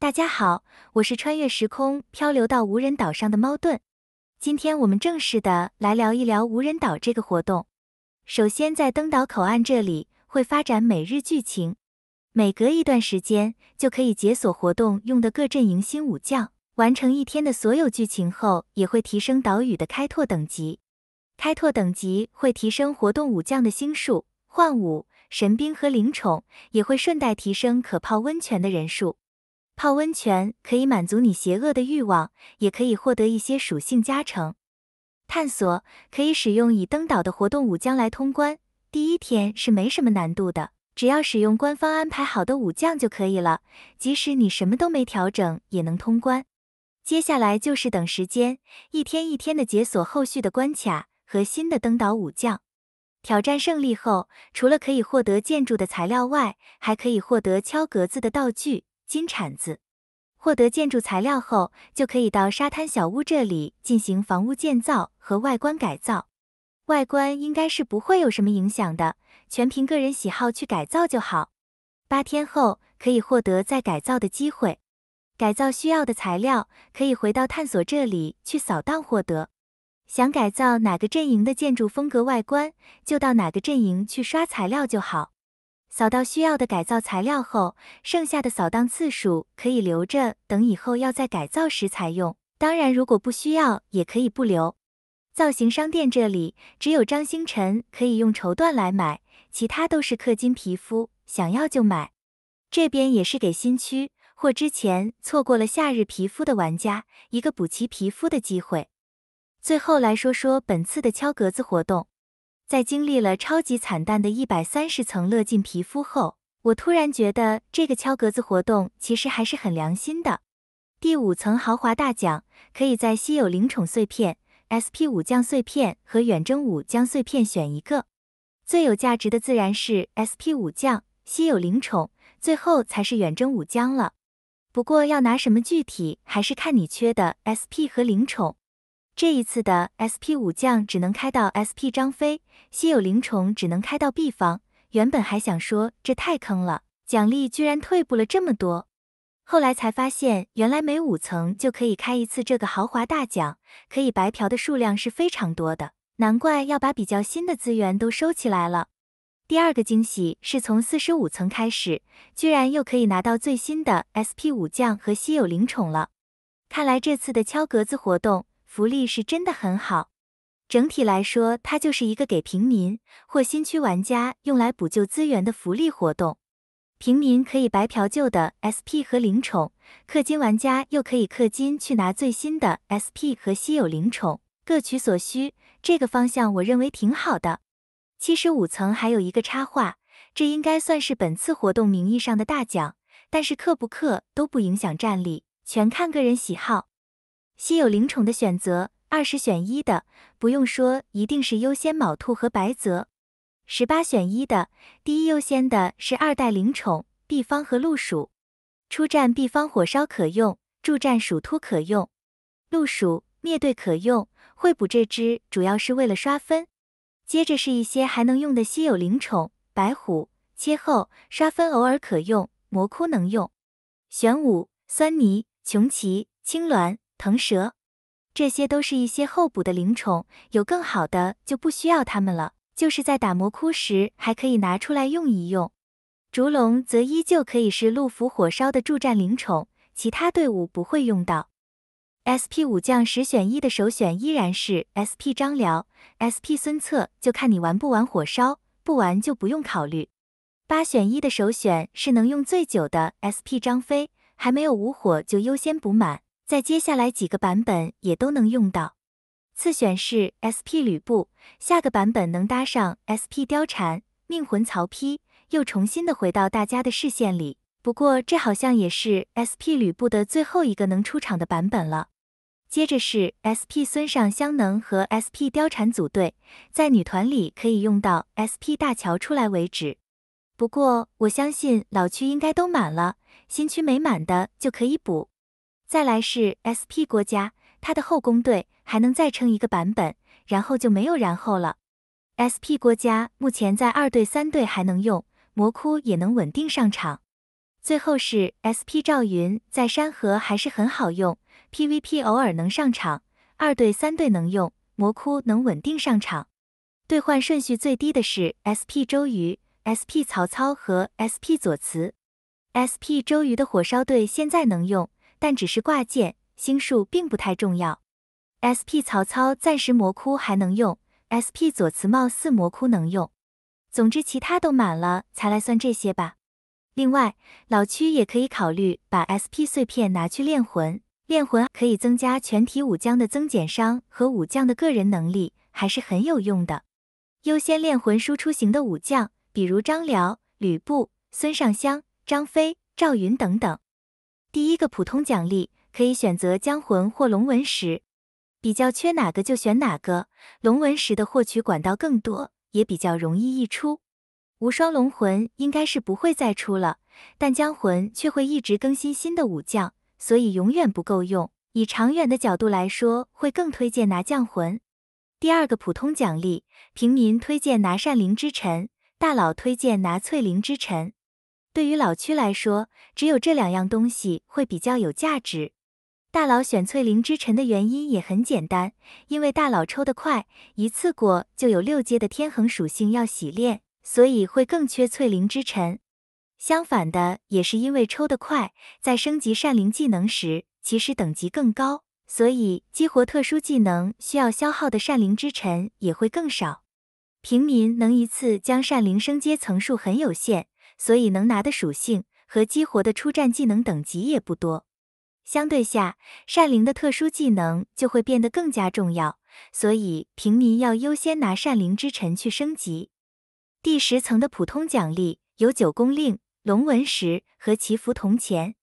大家好，我是穿越时空漂流到无人岛上的猫盾。今天我们正式的来聊一聊无人岛这个活动。首先，在登岛口岸这里会发展每日剧情，每隔一段时间就可以解锁活动用的各阵营新武将。完成一天的所有剧情后，也会提升岛屿的开拓等级。开拓等级会提升活动武将的星数、幻武、神兵和灵宠，也会顺带提升可泡温泉的人数。泡温泉可以满足你邪恶的欲望，也可以获得一些属性加成。探索可以使用已登岛的活动武将来通关。第一天是没什么难度的，只要使用官方安排好的武将就可以了。即使你什么都没调整，也能通关。接下来就是等时间，一天一天的解锁后续的关卡和新的登岛武将。挑战胜利后，除了可以获得建筑的材料外，还可以获得敲格子的道具。金铲子获得建筑材料后，就可以到沙滩小屋这里进行房屋建造和外观改造。外观应该是不会有什么影响的，全凭个人喜好去改造就好。八天后可以获得再改造的机会。改造需要的材料可以回到探索这里去扫荡获得。想改造哪个阵营的建筑风格外观，就到哪个阵营去刷材料就好。扫到需要的改造材料后，剩下的扫荡次数可以留着等以后要再改造时才用。当然，如果不需要也可以不留。造型商店这里只有张星辰可以用绸缎来买，其他都是氪金皮肤，想要就买。这边也是给新区或之前错过了夏日皮肤的玩家一个补齐皮肤的机会。最后来说说本次的敲格子活动。在经历了超级惨淡的一百三十层乐进皮肤后，我突然觉得这个敲格子活动其实还是很良心的。第五层豪华大奖可以在稀有灵宠碎片、SP 武将碎片和远征武将碎片选一个，最有价值的自然是 SP 武将、稀有灵宠，最后才是远征武将了。不过要拿什么具体，还是看你缺的 SP 和灵宠。这一次的 SP 武将只能开到 SP 张飞，稀有灵宠只能开到 B 方。原本还想说这太坑了，奖励居然退步了这么多。后来才发现，原来每五层就可以开一次这个豪华大奖，可以白嫖的数量是非常多的，难怪要把比较新的资源都收起来了。第二个惊喜是从四十五层开始，居然又可以拿到最新的 SP 武将和稀有灵宠了。看来这次的敲格子活动。福利是真的很好，整体来说，它就是一个给平民或新区玩家用来补救资源的福利活动。平民可以白嫖旧的 SP 和灵宠，氪金玩家又可以氪金去拿最新的 SP 和稀有灵宠，各取所需。这个方向我认为挺好的。七十五层还有一个插画，这应该算是本次活动名义上的大奖，但是氪不氪都不影响战力，全看个人喜好。稀有灵宠的选择，二十选一的，不用说，一定是优先卯兔和白泽。十八选一的，第一优先的是二代灵宠毕方和鹿鼠。出战毕方火烧可用，助战鼠兔可用，鹿鼠灭队可用。惠普这只主要是为了刷分。接着是一些还能用的稀有灵宠，白虎切后刷分偶尔可用，魔窟能用。玄武、酸泥、穷奇、青鸾。腾蛇，这些都是一些候补的灵宠，有更好的就不需要它们了。就是在打魔窟时还可以拿出来用一用。烛龙则依旧可以是陆服火烧的助战灵宠，其他队伍不会用到。SP 武将十选一的首选依然是 SP 张辽，SP 孙策就看你玩不玩火烧，不玩就不用考虑。八选一的首选是能用最久的 SP 张飞，还没有无火就优先补满。在接下来几个版本也都能用到。次选是 SP 吕布，下个版本能搭上 SP 貂蝉、命魂曹丕，又重新的回到大家的视线里。不过这好像也是 SP 吕布的最后一个能出场的版本了。接着是 SP 孙尚香能和 SP 貂蝉组队，在女团里可以用到 SP 大乔出来为止。不过我相信老区应该都满了，新区没满的就可以补。再来是 S P 郭嘉，他的后宫队还能再撑一个版本，然后就没有然后了。S P 郭嘉目前在二队、三队还能用，魔窟也能稳定上场。最后是 S P 赵云，在山河还是很好用，P V P 偶尔能上场，二队、三队能用，魔窟能稳定上场。兑换顺序最低的是 S P 周瑜、S P 曹操和 S P 左慈。S P 周瑜的火烧队现在能用。但只是挂件，星数并不太重要。SP 曹操暂时魔窟还能用，SP 左慈帽似魔窟能用。总之，其他都满了才来算这些吧。另外，老区也可以考虑把 SP 碎片拿去炼魂，炼魂可以增加全体武将的增减伤和武将的个人能力，还是很有用的。优先炼魂输出型的武将，比如张辽、吕布、孙尚香、张飞、赵云等等。第一个普通奖励可以选择江魂或龙纹石，比较缺哪个就选哪个。龙纹石的获取管道更多，也比较容易溢出。无双龙魂应该是不会再出了，但江魂却会一直更新新的武将，所以永远不够用。以长远的角度来说，会更推荐拿将魂。第二个普通奖励，平民推荐拿善灵之臣，大佬推荐拿翠灵之臣。对于老区来说，只有这两样东西会比较有价值。大佬选翠灵之尘的原因也很简单，因为大佬抽得快，一次过就有六阶的天衡属性要洗练，所以会更缺翠灵之尘。相反的，也是因为抽得快，在升级善灵技能时，其实等级更高，所以激活特殊技能需要消耗的善灵之尘也会更少。平民能一次将善灵升阶层数很有限。所以能拿的属性和激活的出战技能等级也不多，相对下善灵的特殊技能就会变得更加重要，所以平民要优先拿善灵之尘去升级。第十层的普通奖励有九宫令、龙纹石和祈福铜钱，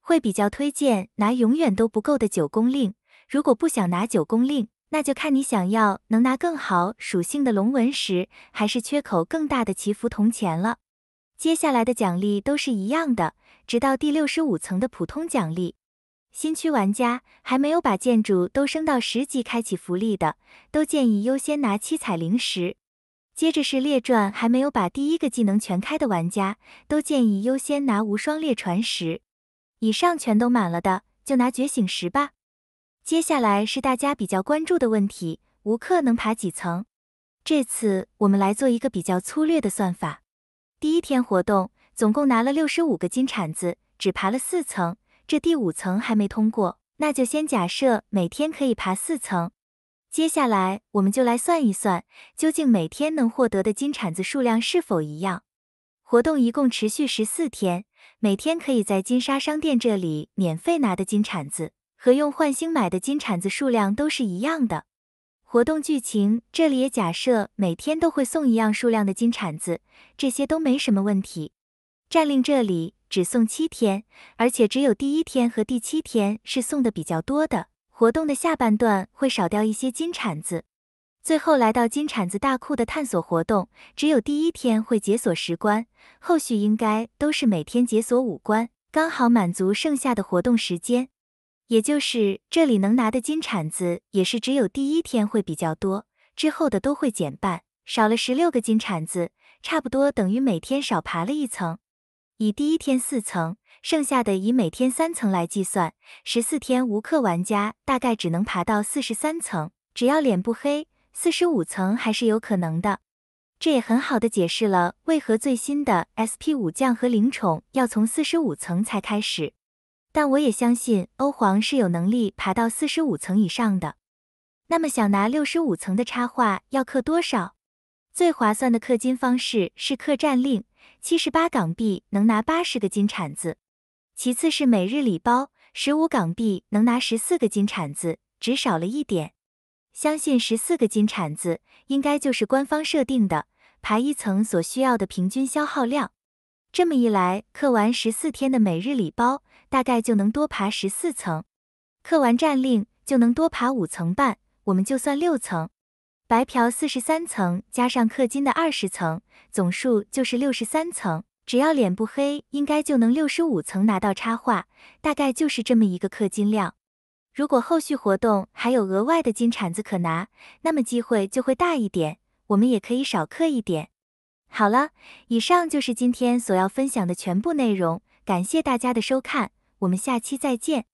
会比较推荐拿永远都不够的九宫令。如果不想拿九宫令，那就看你想要能拿更好属性的龙纹石，还是缺口更大的祈福铜钱了。接下来的奖励都是一样的，直到第六十五层的普通奖励。新区玩家还没有把建筑都升到十级开启福利的，都建议优先拿七彩灵石。接着是列传还没有把第一个技能全开的玩家，都建议优先拿无双列传石。以上全都满了的，就拿觉醒石吧。接下来是大家比较关注的问题：无氪能爬几层？这次我们来做一个比较粗略的算法。第一天活动总共拿了六十五个金铲子，只爬了四层，这第五层还没通过，那就先假设每天可以爬四层。接下来我们就来算一算，究竟每天能获得的金铲子数量是否一样。活动一共持续十四天，每天可以在金沙商店这里免费拿的金铲子和用换星买的金铲子数量都是一样的。活动剧情这里也假设每天都会送一样数量的金铲子，这些都没什么问题。战令这里只送七天，而且只有第一天和第七天是送的比较多的，活动的下半段会少掉一些金铲子。最后来到金铲子大库的探索活动，只有第一天会解锁十关，后续应该都是每天解锁五关，刚好满足剩下的活动时间。也就是这里能拿的金铲子也是只有第一天会比较多，之后的都会减半，少了十六个金铲子，差不多等于每天少爬了一层。以第一天四层，剩下的以每天三层来计算，十四天无氪玩家大概只能爬到四十三层，只要脸不黑，四十五层还是有可能的。这也很好的解释了为何最新的 S P 武将和灵宠要从四十五层才开始。但我也相信欧皇是有能力爬到四十五层以上的。那么想拿六十五层的插画要氪多少？最划算的氪金方式是氪战令，七十八港币能拿八十个金铲子。其次是每日礼包，十五港币能拿十四个金铲子，只少了一点。相信十四个金铲子应该就是官方设定的爬一层所需要的平均消耗量。这么一来，氪完十四天的每日礼包，大概就能多爬十四层；氪完战令就能多爬五层半，我们就算六层，白嫖四十三层加上氪金的二十层，总数就是六十三层。只要脸不黑，应该就能六十五层拿到插画，大概就是这么一个氪金量。如果后续活动还有额外的金铲子可拿，那么机会就会大一点，我们也可以少氪一点。好了，以上就是今天所要分享的全部内容。感谢大家的收看，我们下期再见。